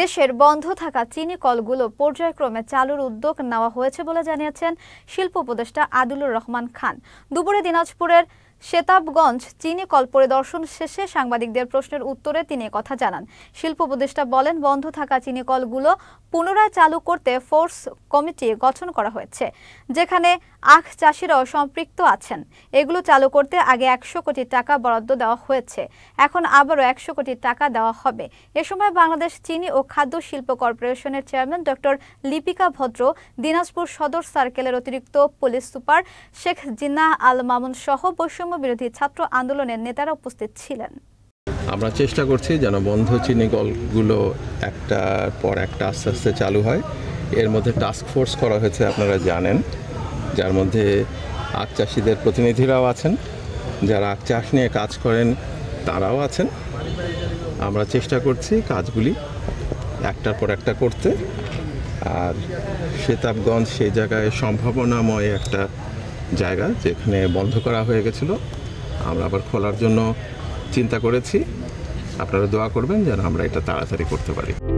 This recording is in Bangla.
দেশের বন্ধ থাকা চিনি কলগুলো পর্যায়ক্রমে চালুর উদ্যোগ নেওয়া হয়েছে বলে জানিয়েছেন শিল্প উপদেষ্টা আদুলুর রহমান খান দুপুরে দিনাজপুরের শেতাবগঞ্জ চিনি কল পরিদর্শন শেষে সাংবাদিকদের প্রশ্নের উত্তরে তিনি কথা জানান শিল্প উপদেষ্টা বলেন বন্ধ থাকা চিনি কলগুলো পুনরায় চালু করতে ফোর্স কমিটি গঠন করা হয়েছে যেখানে আখ চাষিরাও সম্পৃক্ত আছেন এগুলো চালু করতে আগে একশো কোটি টাকা বরাদ্দ দেওয়া হয়েছে এখন আবারও একশো কোটি টাকা দেওয়া হবে এ সময় বাংলাদেশ চিনি ও খাদ্য শিল্প কর্পোরেশনের চেয়ারম্যান ডক্টর লিপিকা ভদ্র দিনাজপুর সদর সার্কেলের অতিরিক্ত পুলিশ সুপার শেখ জিনা আল মামুন সহ বৈশ্য বৈষম্য বিরোধী ছাত্র আন্দোলনের নেতারা উপস্থিত ছিলেন আমরা চেষ্টা করছি যেন বন্ধ চিনি গলগুলো একটার পর একটা আস্তে আস্তে চালু হয় এর মধ্যে টাস্ক ফোর্স করা হয়েছে আপনারা জানেন যার মধ্যে আখ চাষিদের প্রতিনিধিরাও আছেন যারা আখ চাষ নিয়ে কাজ করেন তারাও আছেন আমরা চেষ্টা করছি কাজগুলি একটার পর একটা করতে আর শেতাবগঞ্জ সেই জায়গায় সম্ভাবনাময় একটা জায়গা যেখানে বন্ধ করা হয়ে গেছিল আমরা আবার খোলার জন্য চিন্তা করেছি আপনারা দোয়া করবেন যেন আমরা এটা তাড়াতাড়ি করতে পারি